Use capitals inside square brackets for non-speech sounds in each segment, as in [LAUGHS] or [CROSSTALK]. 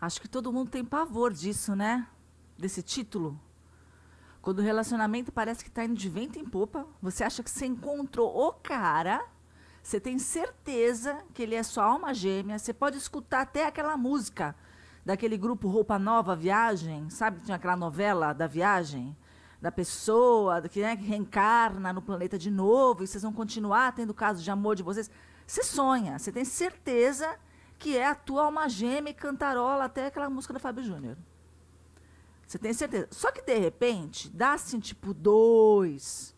Acho que todo mundo tem pavor disso, né? Desse título. Quando o relacionamento parece que está indo de vento em popa, você acha que você encontrou o cara, você tem certeza que ele é sua alma gêmea, você pode escutar até aquela música daquele grupo Roupa Nova Viagem, sabe? Tinha aquela novela da viagem, da pessoa que, né, que reencarna no planeta de novo, e vocês vão continuar tendo casos de amor de vocês. Você sonha, você tem certeza que é a tua alma gêmea e cantarola até aquela música da Fábio Júnior. Você tem certeza. Só que, de repente, dá assim, tipo, dois,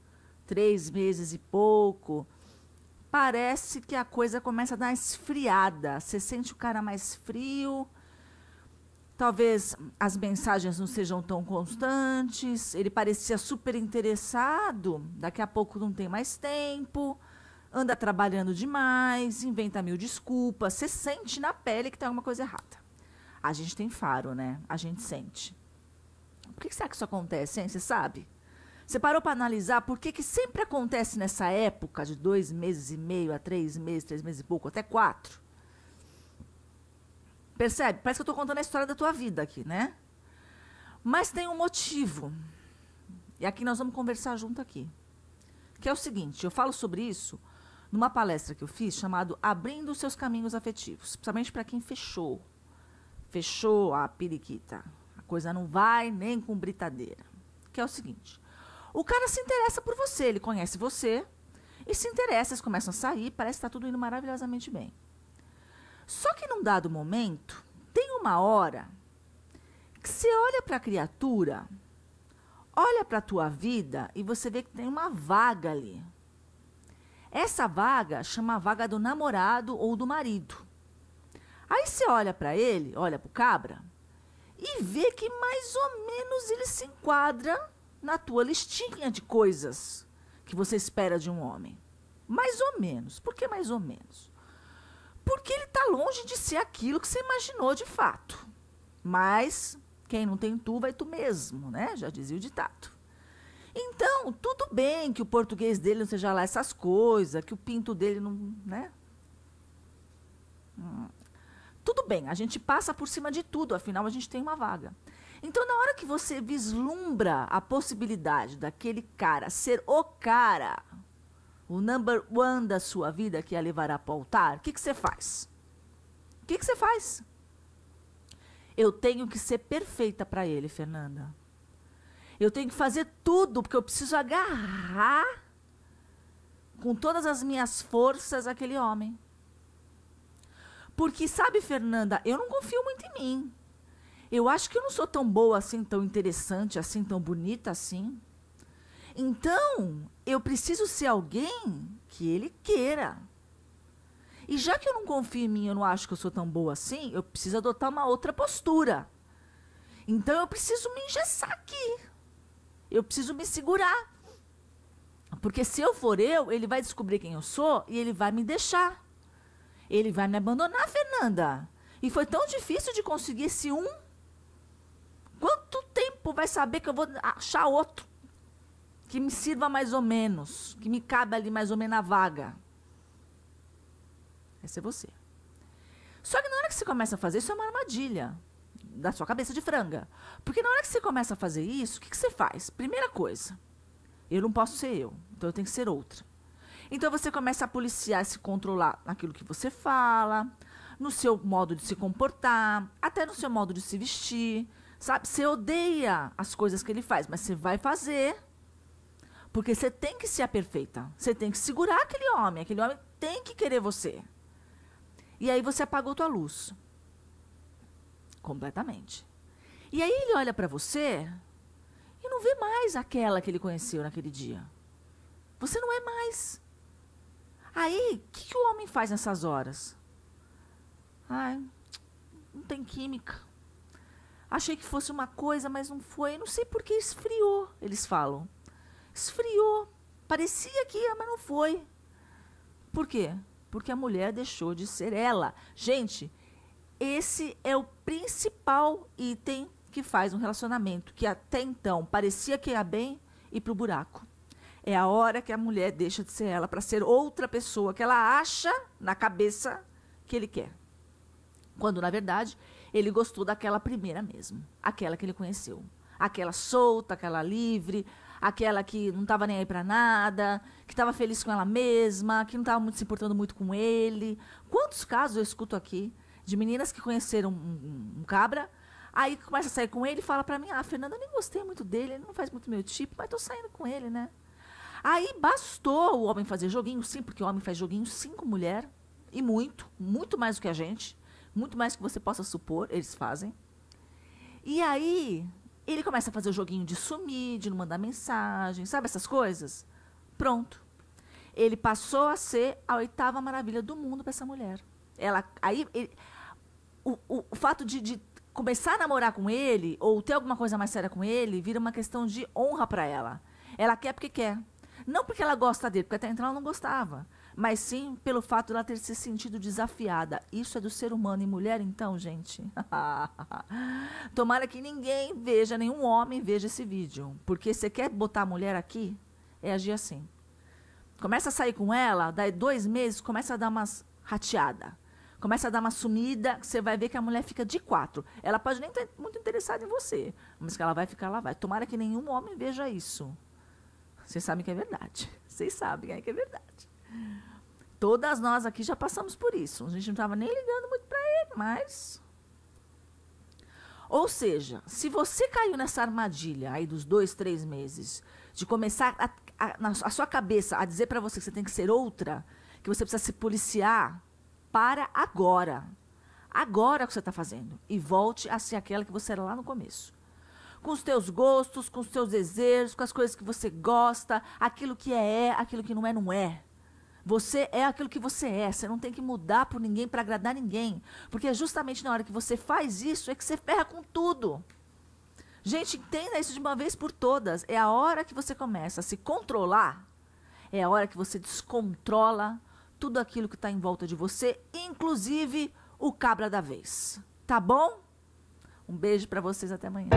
três meses e pouco, parece que a coisa começa a dar esfriada. Você sente o cara mais frio, talvez as mensagens não sejam tão constantes, ele parecia super interessado, daqui a pouco não tem mais tempo anda trabalhando demais, inventa mil desculpas, você sente na pele que tem alguma coisa errada. A gente tem faro, né? A gente sente. Por que, será que isso acontece, hein? Você sabe? Você parou para analisar por que, que sempre acontece nessa época de dois meses e meio a três meses, três meses e pouco, até quatro? Percebe? Parece que eu estou contando a história da tua vida aqui, né? Mas tem um motivo. E aqui nós vamos conversar junto aqui. Que é o seguinte, eu falo sobre isso numa palestra que eu fiz chamado Abrindo Seus Caminhos Afetivos, principalmente para quem fechou. Fechou a periquita. A coisa não vai nem com britadeira. Que é o seguinte: o cara se interessa por você, ele conhece você e se interessa, eles começam a sair, parece que está tudo indo maravilhosamente bem. Só que num dado momento, tem uma hora que você olha para a criatura, olha para a tua vida e você vê que tem uma vaga ali essa vaga chama a vaga do namorado ou do marido. Aí você olha para ele, olha para o cabra, e vê que mais ou menos ele se enquadra na tua listinha de coisas que você espera de um homem. Mais ou menos. Por que mais ou menos? Porque ele está longe de ser aquilo que você imaginou de fato. Mas quem não tem tu vai tu mesmo, né? Já dizia o ditado. Então, tudo bem que o português dele não seja lá essas coisas, que o pinto dele não. Né? Hum. Tudo bem, a gente passa por cima de tudo, afinal a gente tem uma vaga. Então, na hora que você vislumbra a possibilidade daquele cara ser o cara, o number one da sua vida que é a levará para o altar, o que, que você faz? O que, que você faz? Eu tenho que ser perfeita para ele, Fernanda. Eu tenho que fazer tudo, porque eu preciso agarrar com todas as minhas forças aquele homem. Porque, sabe, Fernanda, eu não confio muito em mim. Eu acho que eu não sou tão boa assim, tão interessante assim, tão bonita assim. Então, eu preciso ser alguém que ele queira. E já que eu não confio em mim, eu não acho que eu sou tão boa assim, eu preciso adotar uma outra postura. Então, eu preciso me engessar aqui. Eu preciso me segurar. Porque se eu for eu, ele vai descobrir quem eu sou e ele vai me deixar. Ele vai me abandonar, Fernanda. E foi tão difícil de conseguir esse um. Quanto tempo vai saber que eu vou achar outro que me sirva mais ou menos, que me cabe ali mais ou menos na vaga? Essa é você. Só que na hora que você começa a fazer, isso é uma armadilha da sua cabeça de franga. Porque na hora que você começa a fazer isso, o que, que você faz? Primeira coisa, eu não posso ser eu, então eu tenho que ser outra. Então você começa a policiar, se controlar naquilo que você fala, no seu modo de se comportar, até no seu modo de se vestir, sabe? Você odeia as coisas que ele faz, mas você vai fazer porque você tem que ser a perfeita. Você tem que segurar aquele homem, aquele homem tem que querer você. E aí você apagou tua luz. Completamente. E aí ele olha para você e não vê mais aquela que ele conheceu naquele dia. Você não é mais. Aí, o que, que, o homem faz nessas horas? Ai, não tem química. Achei que fosse uma coisa, mas não foi. Não sei por que esfriou, eles falam. Esfriou. Parecia que ia, mas não foi. Por quê? Porque a mulher deixou de ser ela. Gente, esse é o principal item que faz um relacionamento que até então parecia que ia bem e para o buraco. É a hora que a mulher deixa de ser ela para ser outra pessoa que ela acha na cabeça que ele quer. Quando, na verdade, ele gostou daquela primeira mesmo, aquela que ele conheceu. Aquela solta, aquela livre, aquela que não estava nem aí para nada, que estava feliz com ela mesma, que não estava se importando muito com ele. Quantos casos eu escuto aqui de meninas que conheceram um, um, cabra. Aí começa a sair com ele e fala para mim: Ah, Fernanda, eu nem gostei muito dele, ele não faz muito meu tipo, mas tô saindo com ele, né? Aí bastou o homem fazer joguinho, sim, porque o homem faz joguinho sim com mulher, e muito, muito mais do que a gente, muito mais do que você possa supor, eles fazem. E aí ele começa a fazer o joguinho de sumir, de não mandar mensagem, sabe essas coisas? Pronto. Ele passou a ser a oitava maravilha do mundo para essa mulher. Ela, aí, ele, o, o, fato de, de começar a namorar com ele ou ter alguma coisa mais séria com ele vira uma questão de honra para ela. Ela quer porque quer. Não porque ela gosta dele, porque até então ela não gostava. Mas sim pelo fato de ela ter se sentido desafiada. Isso é do ser humano e mulher, então, gente. [LAUGHS] Tomara que ninguém veja, nenhum homem veja esse vídeo. Porque você quer botar a mulher aqui? É agir assim. Começa a sair com ela, dá dois meses, começa a dar umas rateadas começa a dar uma sumida, você vai ver que a mulher fica de quatro. Ela pode nem estar muito interessada em você, mas que ela vai ficar, ela vai. Tomara que nenhum homem veja isso. Vocês sabem que é verdade. [LAUGHS] Vocês sabem que é verdade. Todas nós aqui já passamos por isso. A gente não estava nem ligando muito para ele, mas. Ou seja, se você caiu nessa armadilha aí dos dois, três meses, de começar a, a, na, a sua cabeça a dizer para você que você tem que ser outra, que você precisa se policiar, para agora. Agora é que você está fazendo. E volte a ser aquela que você era lá no começo. Com os teus gostos, com os teus desejos, com as coisas que você gosta, aquilo que é, é, aquilo que não é, não é. Você é aquilo que você é. Você não tem que mudar por ninguém para agradar ninguém. Porque é justamente na hora que você faz isso é que você ferra com tudo. Gente, entenda isso de uma vez por todas. É a hora que você começa a se controlar, é a hora que você descontrola tudo aquilo que está em volta de você, inclusive o cabra da vez. Tá bom? Um beijo para vocês até amanhã.